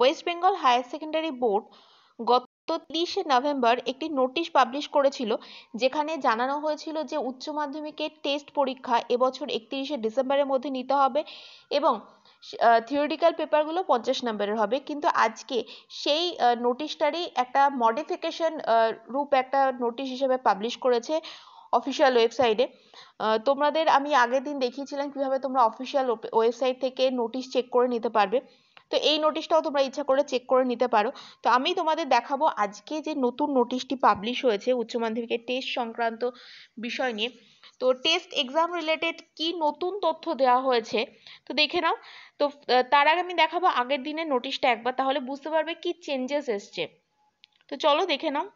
West Bengal higher secondary board গত তিরিশে November একটি নোটিশ পাবলিশ করেছিল যেখানে জানানো হয়েছিল যে উচ্চ মাধ্যমিকের টেস্ট পরীক্ষা এবছর একত্রিশে ডিসেম্বরের মধ্যে নিতে হবে এবং থিওরিটিক্যাল পেপারগুলো পঞ্চাশ নম্বরের হবে কিন্তু আজকে সেই নোটিশটারই একটা মডিফিকেশন রূপ একটা নোটিশ হিসেবে পাবলিশ করেছে অফিসিয়াল ওয়েবসাইটে তোমাদের আমি আগের দিন দেখিয়েছিলাম কিভাবে তোমরা অফিসিয়াল ওয়েবসাইট থেকে নোটিশ চেক করে নিতে পারবে তো এই নোটিশটাও তোমরা ইচ্ছা করে চেক করে নিতে পারো তো আমি তোমাদের দেখাবো আজকে যে নতুন নোটিশটি পাবলিশ হয়েছে উচ্চ মাধ্যমিকের টেস্ট সংক্রান্ত বিষয় নিয়ে তো টেস্ট এক্সাম রিলেটেড কি নতুন তথ্য দেওয়া হয়েছে তো দেখে নাও তো তার আগে আমি দেখাবো আগের দিনের নোটিশটা একবার তাহলে বুঝতে পারবে কি চেঞ্জেস এসছে তো চলো দেখে নাও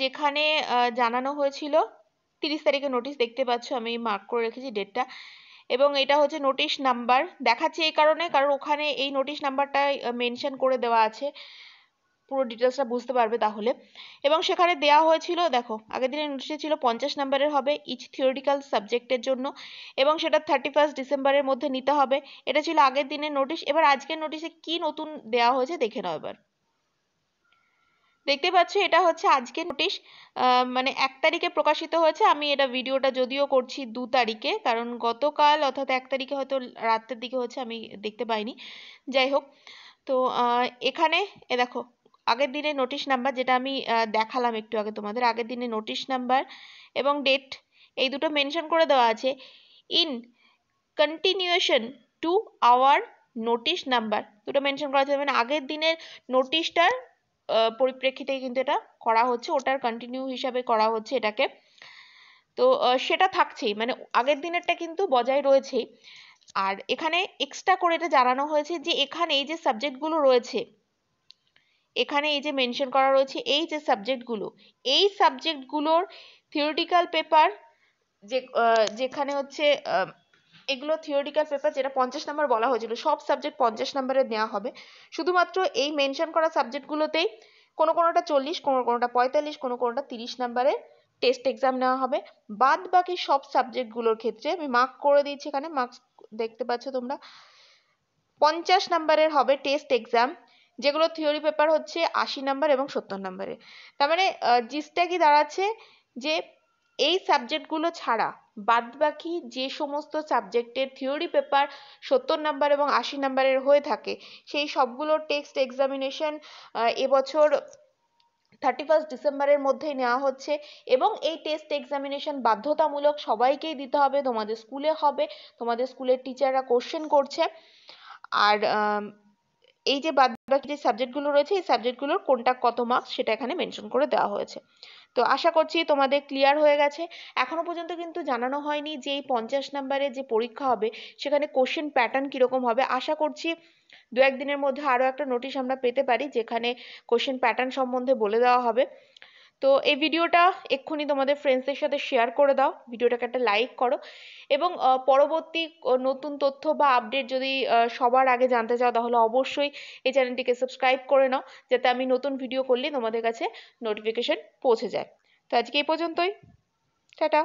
যেখানে জানানো হয়েছিল তিরিশ তারিখে নোটিশ দেখতে পাচ্ছ আমি মার্ক করে রেখেছি ডেটটা এবং এটা হচ্ছে নোটিশ নাম্বার দেখাচ্ছে এই কারণে কারণ ওখানে এই নোটিশ নাম্বারটা মেনশন করে দেওয়া আছে পুরো ডিটেলসটা বুঝতে পারবে তাহলে এবং সেখানে দেয়া হয়েছিল দেখো আগের দিনের নোটিশে ছিল পঞ্চাশ নাম্বারের হবে ইচ থিওরিটিক্যাল সাবজেক্টের জন্য এবং সেটা থার্টি ফার্স্ট ডিসেম্বরের মধ্যে নিতে হবে এটা ছিল আগের দিনের নোটিশ এবার আজকের নোটিশে কি নতুন দেয়া হয়েছে দেখে নাও এবার দেখতে পাচ্ছ এটা হচ্ছে আজকে নোটিশ মানে এক তারিখে প্রকাশিত হয়েছে আমি এটা ভিডিওটা যদিও করছি দু তারিখে কারণ গতকাল অর্থাৎ এক তারিখে হয়তো রাতের দিকে হচ্ছে আমি দেখতে পাইনি যাই হোক তো এখানে এ দেখো আগের দিনে নোটিশ নাম্বার যেটা আমি দেখালাম একটু আগে তোমাদের আগের দিনে নোটিশ নাম্বার এবং ডেট এই দুটো মেনশন করে দেওয়া আছে in continuation to our notice number দুটো মেনশন করা আছে মানে আগের দিনের নোটিশটার পরিপ্রেক্ষিতে কিন্তু এটা করা হচ্ছে ওটার কন্টিনিউ হিসাবে করা হচ্ছে এটাকে তো সেটা থাকছেই মানে আগের দিনেরটা কিন্তু বজায় রয়েছেই আর এখানে এক্সট্রা করে এটা জানানো হয়েছে যে এখানে এই যে সাবজেক্টগুলো রয়েছে এখানে এই যে মেনশন করা রয়েছে এই যে সাবজেক্টগুলো এই সাবজেক্টগুলোর থিওরিটিক্যাল পেপার যে যেখানে হচ্ছে এগুলো থিওরিটিক্যাল পেপার যেটা পঞ্চাশ নাম্বার বলা হয়েছিল সব সাবজেক্ট পঞ্চাশ নাম্বারে নেওয়া হবে শুধুমাত্র এই মেনশন করা সাবজেক্টগুলোতেই কোনো কোনোটা চল্লিশ কোনো কোনোটা পঁয়তাল্লিশ কোন কোনটা তিরিশ নাম্বারে টেস্ট এক্সাম নেওয়া হবে বাদ বাকি সব সাবজেক্টগুলোর ক্ষেত্রে আমি মার্ক করে দিয়েছি এখানে মার্কস দেখতে পাচ্ছ তোমরা পঞ্চাশ নাম্বারের হবে টেস্ট এক্সাম যেগুলো থিওরি পেপার হচ্ছে আশি নাম্বার এবং সত্তর নাম্বারে তার মানে জিসটা কি দাঁড়াচ্ছে যে এই সাবজেক্টগুলো ছাড়া বাদবাকি যে সমস্ত সাবজেক্টের থিওরি পেপার সত্তর নাম্বার এবং আশি নাম্বারের হয়ে থাকে সেই সবগুলো টেক্সট এক্সামিনেশন এবছর থার্টি ফার্স্ট ডিসেম্বরের মধ্যেই নেওয়া হচ্ছে এবং এই টেস্ট এক্সামিনেশন বাধ্যতামূলক সবাইকেই দিতে হবে তোমাদের স্কুলে হবে তোমাদের স্কুলের টিচাররা কোশ্চেন করছে আর এই যে বাদ বাকি যে সাবজেক্টগুলো রয়েছে এই সাবজেক্টগুলোর কোনটা কত মার্কস সেটা এখানে মেনশন করে দেওয়া হয়েছে তো আশা করছি তোমাদের ক্লিয়ার হয়ে গেছে এখনো পর্যন্ত কিন্তু জানানো হয়নি যে এই পঞ্চাশ নাম্বারের যে পরীক্ষা হবে সেখানে কোশ্চেন প্যাটার্ন কিরকম হবে আশা করছি দু একদিনের মধ্যে আরও একটা নোটিশ আমরা পেতে পারি যেখানে কোশ্চেন প্যাটার্ন সম্বন্ধে বলে দেওয়া হবে তো এই ভিডিওটা এক্ষুনি তোমাদের ফ্রেন্ডসদের সাথে শেয়ার করে দাও ভিডিওটাকে একটা লাইক করো এবং পরবর্তী নতুন তথ্য বা আপডেট যদি সবার আগে জানতে চাও তাহলে অবশ্যই এই চ্যানেলটিকে সাবস্ক্রাইব করে নাও যাতে আমি নতুন ভিডিও করলে তোমাদের কাছে নোটিফিকেশন পৌঁছে যায় তো আজকে এই পর্যন্তই টাটা